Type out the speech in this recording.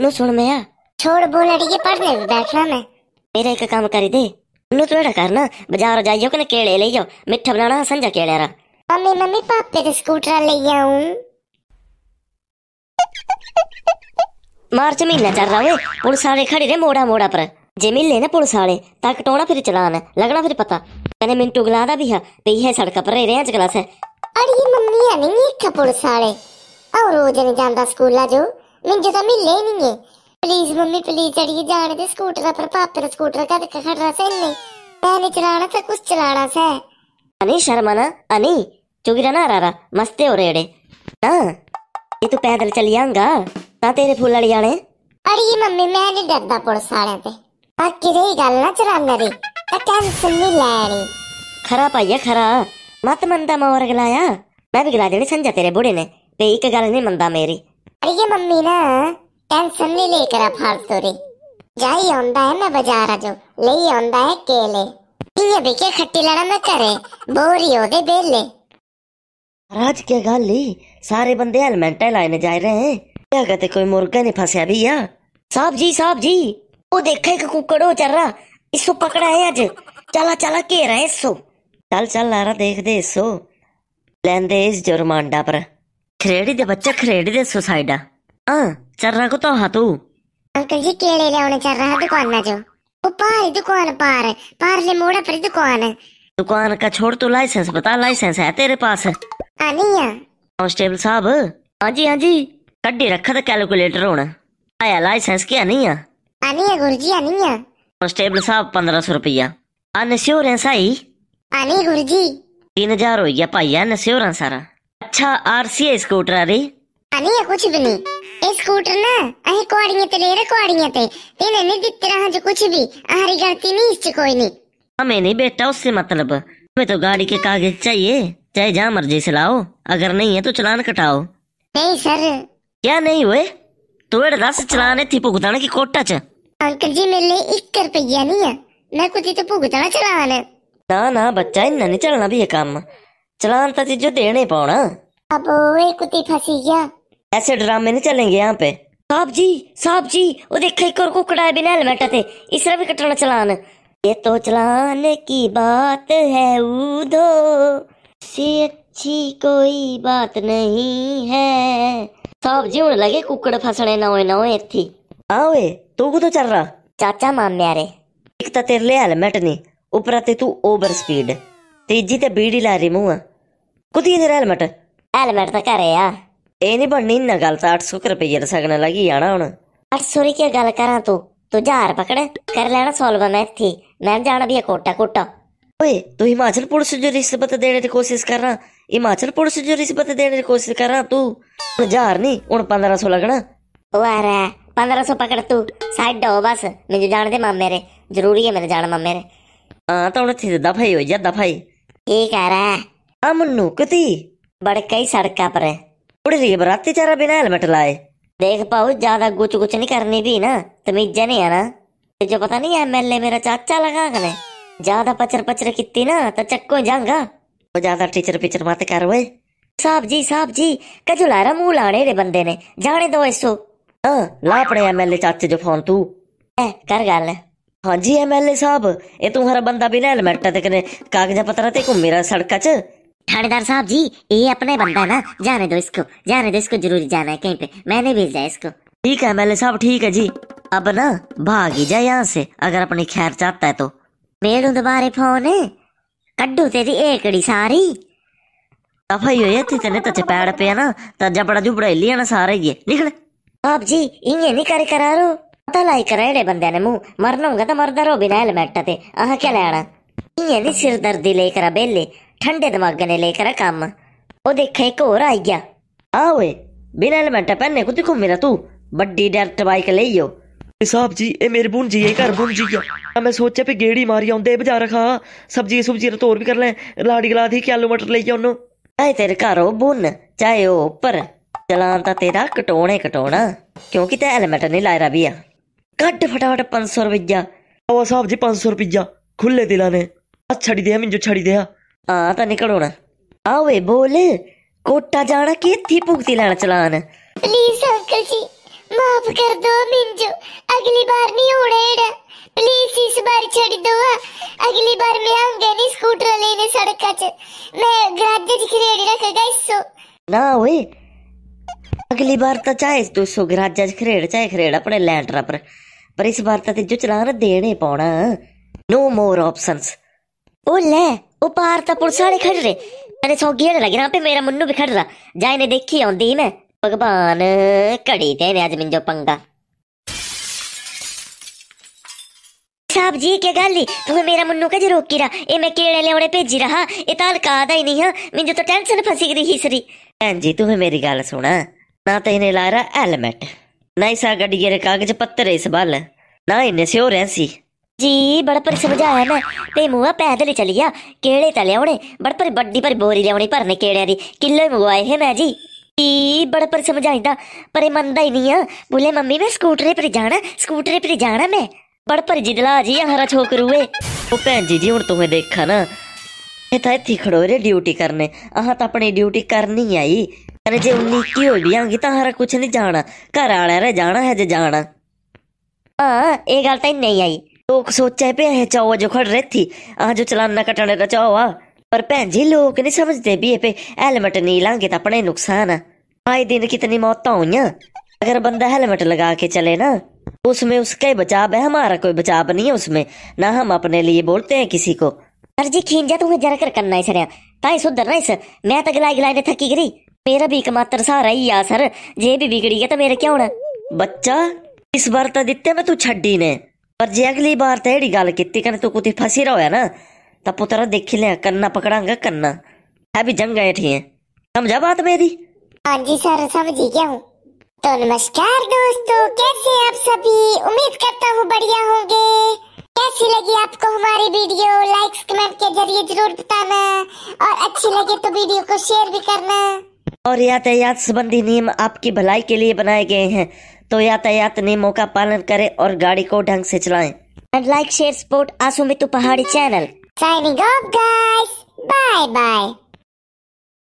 नु छोड़ में या छोड़ बोल अड़िए पढ़ने बैठना मैं मेरा एक काम करी दे नु तो एड़ा करना बाजार जाइयो कने केले ले जाओ मिठा बनाना संजा केले रा मम्मी मम्मी पापे के स्कूटर ले आऊं मार्च महीना चल रहा है पुलिस वाले खड़े रहे मोड़ा मोड़ा पर जे मिले ना पुलिस वाले तक कटोना फिर चलान लगना फिर पता कने मिंटू गला भी है पे है सड़क पर रहे अज गला से अरे मम्मी आ नहीं एक पुलिस वाले और रोज नहीं जांदा स्कूला जो मिंजो तो मिले ही नहीं है प्लीज मम्मी प्लीज चढ़िए जाने दे स्कूटर पर पापे स्कूटर का धक्का खड़ रहा से नहीं मैंने चलाना था कुछ चलाना से अनी शर्माना अनी चुगिरा ना रारा मस्ते हो रेड़े ना ये तू तो पैदल चली आऊंगा ना तेरे फूल लड़ जाने अरे मम्मी मैं डरदा पुड़ सारे पे बाकी रही गल ना चलाना रे टेंशन नहीं ले खरा भाइया खरा मत मनदा मोर गलाया मैं भी गला देने समझा तेरे बूढ़े ने पे एक गल नहीं मंदा मेरी अरे ये मम्मी ना टेंशन नहीं लेकर आप फालतू री जाई आंदा है ना बाजार आ जो ले आंदा है केले ये बेके खट्टी लड़ा ना करे बोरी हो दे बेले राज के गाल ली सारे बंदे हेलमेट लाने जा रहे हैं क्या कहते कोई मुर्गा नहीं फंसा भैया साहब जी साहब जी वो देखे एक कुकड़ो चल रहा इसको पकड़ा है आज चला चला के रहा है इसको चल चल लारा देख दे इसको लेंदे इस जुर्मांडा पर खरेड़ी दे बच्चा खरेड़ी दे सुसाइड चर्रा को तो हाथू अंकल जी केले ले आने चर्रा दुकान ना जो पार दुकान पार पार ले मोड़ा पर दुकान दुकान का छोड़ तो लाइसेंस बता लाइसेंस है तेरे पास कांस्टेबल साहब हाँ जी हाँ जी कड्डी रखा था कैलकुलेटर होना आया लाइसेंस क्या नहीं है आनी गुरुजी आनी है कांस्टेबल साहब पंद्रह सौ रुपया अनश्योरेंस आई आनी गुरुजी तीन हजार हो गया भाई अनश्योरेंस सारा अच्छा आरसी है स्कूटर अरे ಆರ್ಸಿಎ ಸ್ಕೂಟರ್ ರೀ ಅನಿಯ ಕುಚ್ ಬಿ ನೀ ಏ ಸ್ಕೂಟರ್ ನ ಅಹಿ कोड़ियां ते तेने नहीं ನಿ रहा जो कुछ भी ಅಹರಿ गलती नहीं इससे कोई नहीं हमें हाँ, नहीं बेटा उससे मतलब हमें तो गाड़ी के कागज चाहिए चाहे जहाँ मर्जी से लाओ अगर नहीं है तो चलान कटाओ नहीं सर क्या नहीं हुए तोड़ दस चलान है थी भुगतान की कोटा च अंकल जी मेरे लिए एक रुपया नहीं है मैं कुछ तो भुगताना चलाना ना ना बच्चा इन्ना नहीं चलना भी है काम चलान तो चीजों देने पौना अब ओए कुत्ती फंसी गया ऐसे ड्रामे नहीं चलेंगे यहाँ पे साहब जी साहब जी वो देखे एक और कुकड़ा है बिना हेलमेट थे इसरा भी कटना चलान ये तो चलाने की बात है उधो से अच्छी कोई बात नहीं है साहब जी उन लगे कुकड़ फसने ना होए ना होए थी आवे हाँ तू को तो चल रहा चाचा माम रे एक तो तेरे ले हेलमेट नहीं ऊपर तू ओवर स्पीड तेजी ते बीड़ी ला रही मुँह कुत्ती तेरा हेलमेट ਹੈਲਮਟ ਤਾਂ ਘਰੇ ਆ ਇਹ ਨਹੀਂ ਬਣਨੀ ਨਾ ਗੱਲ ਤਾਂ 800 ਰੁਪਏ ਦੇ ਸਕਣ ਲੱਗੀ ਜਾਣਾ ਹੁਣ 800 ਦੀ ਕੀ ਗੱਲ ਕਰਾਂ ਤੂੰ ਤੂੰ ਜਹਾਰ ਪਕੜ ਕਰ ਲੈਣਾ ਸੋਲਵ ਮੈਂ ਇੱਥੇ ਮੈਂ ਜਾਣਾ ਵੀ ਕੋਟਾ ਕੋਟਾ ਓਏ ਤੂੰ ਹਿਮਾਚਲ ਪੁਲਿਸ ਜੋ ਰਿਸ਼ਵਤ ਦੇਣ ਦੀ ਕੋਸ਼ਿਸ਼ ਕਰ ਰਹਾ ਹਿਮਾਚਲ ਪੁਲਿਸ ਜੋ ਰਿਸ਼ਵਤ ਦੇਣ ਦੀ ਕੋਸ਼ਿਸ਼ ਕਰ ਰਹਾ ਤੂੰ ਹੁਣ ਹਜ਼ਾਰ ਨਹੀਂ ਹੁਣ 1500 ਲੱਗਣਾ ਉਹ ਆ 1500 ਪਕੜ ਤੂੰ ਸਾਈਡ ਹੋ ਬਸ ਮੈਨੂੰ ਦੇ ਮਾਮੇ ਰੇ ਜ਼ਰੂਰੀ ਹੈ ਮੈਨੂੰ ਜਾਣ ਮਾਮੇ ਰੇ ਹਾਂ ਤਾਂ ਹੁਣ ਥੇ ਦਫਾਈ ਹੋ ਜਾਂਦਾ ਦਫਾਈ ਇਹ ਕਹਿ ਰਹਾ ਆ ਮੁੰਨੂ ਕਿਤੀ बड़े कई सड़क पर है थोड़ी सी बराती चारा बिना हेलमेट लाए देख पाओ ज्यादा गुच गुच नहीं करनी भी ना तमीजा नहीं है ना तुझे तो पता नहीं एम एल मेरा चाचा लगा कने ज्यादा पचर पचर की ना तो चक्को जाऊंगा तो ज्यादा टीचर पिचर मत कर वे साहब जी साहब जी कजो ला रहा मुंह लाने रे बंदे ने जाने दो इसको ला अपने एम एमएलए चाचे जो फोन तू ए, कर गल हाँ जी एम एमएलए साहब ए तू हर बंदा बिना हेलमेट ते कने कागजा पत्रा घूमी रहा सड़क च ठाड़ेदार साहब जी ये अपने बंदा है ना जाने दो इसको जाने दो इसको जरूर जाना है कहीं पे मैंने भेजा है इसको ठीक है मेले साहब ठीक है जी अब ना भाग ही जाए यहाँ से अगर अपनी खैर चाहता है तो मेरू दोबारे फोन है कड्डू तेरी एकड़ी सारी सफाई हुई है तेने तो चपेड़ पे है ना तो जबड़ा जुबड़ा लिया ना सारे ये निकल आप जी इंगे नहीं करे करारो पता लाई करा करे बंदे ने मुंह मरना होगा तो मरदा रो बिना हेलमेट ते अह क्या लेना इंगे नहीं सिर दर्दी लेकर बेले ਠੰਡੇ ਦਿਮਾਗੇ ਨੇ ਲੈ ਕਰਾ ਕੰਮ ਉਹ ਦੇਖਿਆ ਇੱਕ ਹੋਰ ਆ ਗਿਆ ਆ ਓਏ ਬਿਨਾਂ ਐਲਮੈਂਟਾ ਪਹਿਨੇ ਕੁੱਤੀ ਘੁੰਮੇਰਾ ਤੂੰ ਵੱਡੀ ਡਰਟ ਬਾਈਕ ਲਈਓ साहब जी ये मेरे बुन जी ये घर बुन जी क्या मैं सोचे पे गेड़ी मारी आंदे बजार खा सब्जी सुब्जी तो और भी कर लें लाड़ी गला थी आलू मटर ले जाओ चाहे तेरे घर हो बुन चाहे हो ऊपर चलान तो तेरा कटोने कटोना क्योंकि ते हेलमेट नहीं लाया भी है कट फटाफट पांच सौ रुपया साहब जी पांच सौ रुपया खुले दिला ने छड़ी दिया मिंजो छड़ी दिया हां तो निकल होना आओ बोल कोटा जाना के थी भुगती लेना चलान प्लीज अंकल जी माफ कर दो मिंजो अगली बार नहीं होना प्लीज इस बार छोड़ दो अगली बार मैं आऊंगा नहीं स्कूटर लेने सड़क च मैं ग्राज दिख रेडी रखेगा इसो ना ओए अगली बार तो चाहे तू सो ग्राज खरेड़ चाहे खरेड़ अपने लैंडरा पर पर इस बार तो तेजो चलान देने पौना नो मोर ऑप्शंस ਉਹ ਲੈ ਉਹ ਪਾਰ ਤਾਂ ਪੁਲਿਸ ਵਾਲੇ ਖੜ ਰਹੇ ਅਰੇ ਸੌਗੀਆ ਤੇ ਲੱਗਣਾ ਪੇ ਮੇਰਾ ਮੰਨੂ ਵੀ ਖੜਦਾ ਜਾ ਇਹਨੇ ਦੇਖੀ ਆਉਂਦੀ ਮੈਂ ਭਗਵਾਨ ਘੜੀ ਤੇ ਮੈਂ ਅੱਜ ਮਿੰਜੋ ਪੰਗਾ ਸਾਬ ਜੀ ਕੀ ਗੱਲ ਈ ਤੂੰ ਮੇਰਾ ਮੰਨੂ ਕਿ ਜੇ ਰੋਕੀ ਰਾ ਇਹ ਮੈਂ ਕਿਹੜੇ ਲਿਆਉਣੇ ਭੇਜੀ ਰਹਾ ਇਹ ਤਾਂ ਹਲਕਾ ਦਾ ਹੀ ਨਹੀਂ ਹ ਮਿੰਜੋ ਤਾਂ ਟੈਨਸ਼ਨ ਫਸੀ ਗਈ ਹੀ ਸਰੀ ਐਂ ਜੀ ਤੂੰ ਮੇਰੀ ਗੱਲ ਸੁਣਾ ਨਾ ਤੇ ਇਹਨੇ ਲਾਇਆ ਰ ਹੈਲਮਟ ਨਾ ਇਸਾ ਗੱਡੀ ਦੇ ਕਾਗਜ਼ ਪੱਤਰ ਇਸ ਬਲ ਨਾ ਇਹਨੇ ਸਿਓ ਰਹੀ ਸੀ जी बड़ा पर समझाया मैं ते मुआ पैदल ही चली आड़े तो लिया आने बड़पर बड़ी पर बोरी लिया भरने केड़िया की किलो ही मंगवाए हे मैं जी जी बड़पर समझ आई दा पर मनता नहीं है बोले मम्मी मैं स्कूटरे पर जाना स्कूटरे पर जाना मैं बड़पर जिदला जी हरा छोकर हुए वो भैन जी जी हूं तुम्हें देखा ना तो इतनी खड़ो ड्यूटी करने अह तो करनी आई अरे जे उन्नी तो हरा कुछ नहीं जाना घर आ रहा जाना है जे जाना हाँ ये गल तो आई लोग तो सोचे पे है चाओ जो खड़ रही थी आ जो चलाना कटाने का चाओ आ पर भैन जी लोग नहीं समझते भी पे हेलमेट नहीं लांगे तो अपने नुकसान है आए दिन कितनी मौत हुई अगर बंदा हेलमेट लगा के चले ना उसमें उसका ही बचाव है हमारा कोई बचाव नहीं है उसमें ना हम अपने लिए बोलते हैं किसी को पर जी खीन जा तुम्हें जरा कर करना है सर ताई सुधर ना इस मैं तो गिलाई गिलाई ने थकी गिरी मेरा भी एकमात्र सहारा ही आ सर जे भी बिगड़ी गया तो मेरे क्या होना बच्चा इस बार तो दिते मैं तू छी ने पर जे अगली बार तेड़ी गल की कने तू कुछ फसी रहा ना तो पुत्र देखी लिया कन्ना पकड़ांगा कन्ना है भी जंग गए है समझा बात मेरी हाँ जी सर समझी गया हूँ तो नमस्कार दोस्तों कैसे आप सभी उम्मीद करता हूँ बढ़िया होंगे कैसी लगी आपको हमारी वीडियो लाइक्स कमेंट के जरिए जरूर बताना और अच्छी लगे तो वीडियो को शेयर भी करना और यातायात संबंधी नियम आपकी भलाई के लिए बनाए गए हैं तो यातायात नियमों का पालन करें और गाड़ी को ढंग से चलाएं। एंड लाइक शेयर सपोर्ट आसुमितु Pahadi channel signing off guys bye bye